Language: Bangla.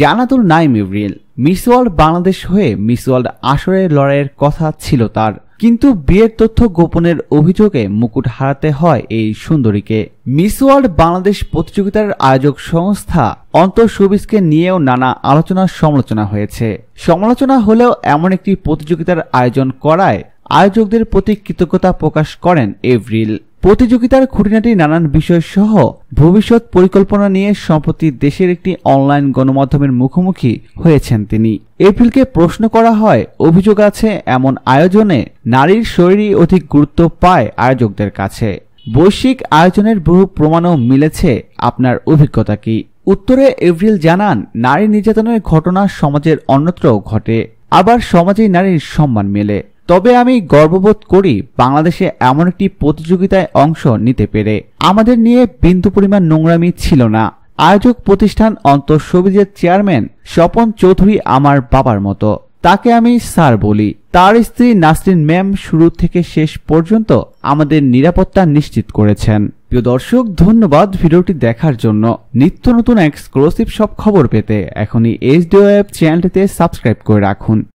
জানাতুল নাইম ইব্রিল মিস ওয়ার্ল্ড বাংলাদেশ হয়ে মিস ওয়ার্ল্ড আসরের লড়াইয়ের কথা ছিল তার কিন্তু বিয়ের তথ্য গোপনের অভিযোগে মুকুট হারাতে হয় এই সুন্দরীকে মিস ওয়ার্ল্ড বাংলাদেশ প্রতিযোগিতার আয়োজক সংস্থা অন্তর সুবিসকে নিয়েও নানা আলোচনা সমালোচনা হয়েছে সমালোচনা হলেও এমন একটি প্রতিযোগিতার আয়োজন করায় আয়োজকদের প্রতি কৃতজ্ঞতা প্রকাশ করেন এভরিল প্রতিযোগিতার খুঁটিনাটি নানান বিষয় সহ ভবিষ্যৎ পরিকল্পনা নিয়ে সম্প্রতি দেশের একটি অনলাইন গণমাধ্যমের মুখোমুখি হয়েছেন তিনি এপ্রিলকে প্রশ্ন করা হয় অভিযোগ আছে এমন আয়োজনে নারীর শরীরই অধিক গুরুত্ব পায় আয়োজকদের কাছে বৈশ্বিক আয়োজনের বহু প্রমাণও মিলেছে আপনার অভিজ্ঞতা কি উত্তরে এপ্রিল জানান নারী নির্যাতনের ঘটনা সমাজের অন্যত্র ঘটে আবার সমাজেই নারীর সম্মান মেলে তবে আমি গর্ববোধ করি বাংলাদেশে এমন একটি প্রতিযোগিতায় অংশ নিতে পেরে আমাদের নিয়ে বিন্দু পরিমাণ নোংরামি ছিল না আয়োজক প্রতিষ্ঠান অন্তঃসবিজের চেয়ারম্যান স্বপন চৌধুরী আমার বাবার মতো তাকে আমি স্যার বলি তার স্ত্রী নাসরিন ম্যাম শুরু থেকে শেষ পর্যন্ত আমাদের নিরাপত্তা নিশ্চিত করেছেন প্রিয় দর্শক ধন্যবাদ ভিডিওটি দেখার জন্য নিত্য নতুন এক্সক্লুসিভ সব খবর পেতে এখনই এইচডিওএফ চ্যানেলটিতে সাবস্ক্রাইব করে রাখুন